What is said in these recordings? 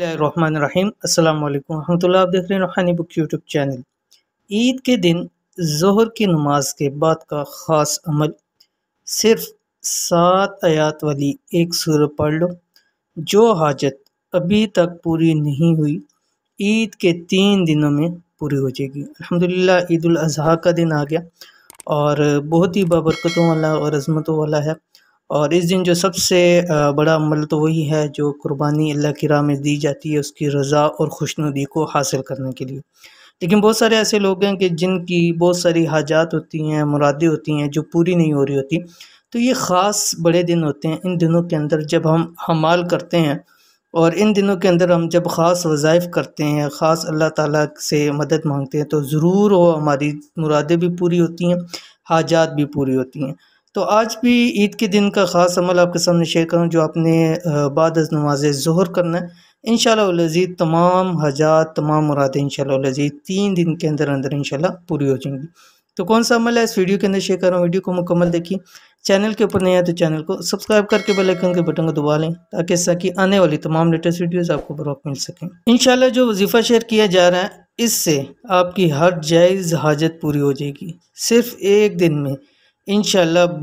रहीम अस्सलाम वालेकुम रहमतुल्लाह आप देख रहे हैं रूहानी बुक यूट्यूब चैनल ईद के दिन जहर की नमाज के बाद का ख़ास अमल सिर्फ सात आयात वाली एक सुर पढ़ लो जो हाजत अभी तक पूरी नहीं हुई ईद के तीन दिनों में पूरी हो जाएगी अल्हम्दुलिल्लाह ईद अज़हा का दिन आ गया और बहुत ही बाबरकतों वाला और अजमतों वाला है और इस दिन जो सबसे बड़ा अमल तो वही है जो कुर्बानी अल्लाह की राह में दी जाती है उसकी रज़ा और खुशनुदी को हासिल करने के लिए लेकिन बहुत सारे ऐसे लोग हैं कि जिनकी बहुत सारी हाजात होती हैं मुरादें होती हैं जो पूरी नहीं हो रही होती तो ये ख़ास बड़े दिन होते हैं इन दिनों के अंदर जब हम हमाल करते हैं और इन दिनों के अंदर हम जब ख़ास वज़ाइफ़ करते हैं ख़ास अल्लाह ताला से मदद मांगते हैं तो ज़रूर वो हमारी मुरादें भी पूरी होती हैं हाजात भी पूरी होती हैं तो आज भी ईद के दिन का ख़ास अमल आपके सामने शेयर करूँ जो आपने बाद नमाज जहर करना है इन शजीद तमाम हजात तमाम मुरादें इन शजीद तीन दिन के अंदर अंदर इन पूरी हो जाएंगी तो कौन सा अमल है इस वीडियो के अंदर शेयर कर रहा हूँ वीडियो को मुकम्मल देखिए चैनल के ऊपर नहीं आए तो चैनल को सब्सक्राइब करके बेल आइकन के बटन को दबा लें ताकि ऐसा की आने वाली तमाम लेटेस्ट वीडियोस आपको बर मिल सकें इन जो वजीफ़ा शेयर किया जा रहा है इससे आपकी हर जायज़ हाजत पूरी हो जाएगी सिर्फ एक दिन में इन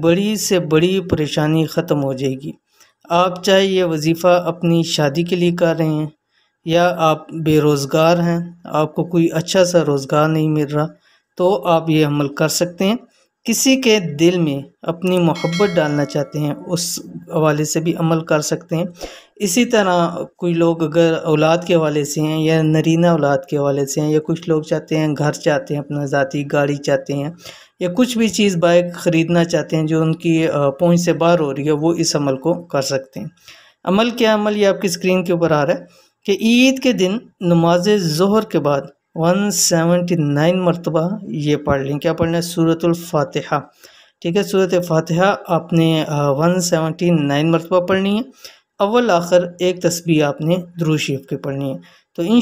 बड़ी से बड़ी परेशानी ख़त्म हो जाएगी आप चाहे ये वजीफ़ा अपनी शादी के लिए कर रहे हैं या आप बेरोज़गार हैं आपको कोई अच्छा सा रोज़गार नहीं मिल रहा तो आप ये अमल कर सकते हैं किसी के दिल में अपनी मोहब्बत डालना चाहते हैं उस हवाले से भी अमल कर सकते हैं इसी तरह कोई लोग अगर औलाद के हवाले से हैं या नरीना औलाद के हवाले से हैं या कुछ लोग चाहते हैं घर चाहते हैं अपना ज़ाती गाड़ी चाहते हैं या कुछ भी चीज़ बाइक ख़रीदना चाहते हैं जो उनकी पहुँच से बाहर हो रही है वो इस अमल को कर सकते हैं अमल क्या अमल ये आपकी स्क्रीन के ऊपर आ रहा है कि ईद के दिन नमाज जहर के बाद 179 मरतबा ये पढ़ लें क्या पढ़ना है सूरतुल फातिहा ठीक है सूरत फातिहा आपने वन सेवेंटी नाइन मरतबा पढ़नी है अव्वल आखिर एक तस्वीर आपने द्रू की पढ़नी है तो इन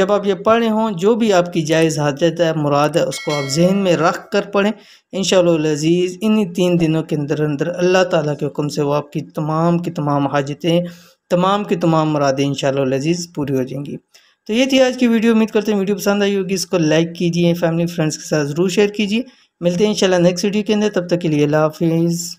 जब आप ये पढ़ रहे हों जो भी आपकी जायज़ हाजत है मुराद है उसको आप जहन में रख कर पढ़ें इन शज़ीज़ इन्हीं तीन दिनों के अंदर अंदर अल्लाह ताला के हुक्म से वो आपकी तमाम की तमाम हाजतें तमाम की तमाम मुरादें इन शज़ीज़ पूरी हो जाएंगी तो ये थी आज की वीडियो उम्मीद करते हैं वीडियो पसंद आई होगी इसको लाइक कीजिए फैमिली फ्रेंड्स के साथ ज़रूर शेयर कीजिए मिलते हैं इंशाल्लाह नेक्स्ट वीडियो के अंदर तब तक के लिए अल्लाह हाफिज़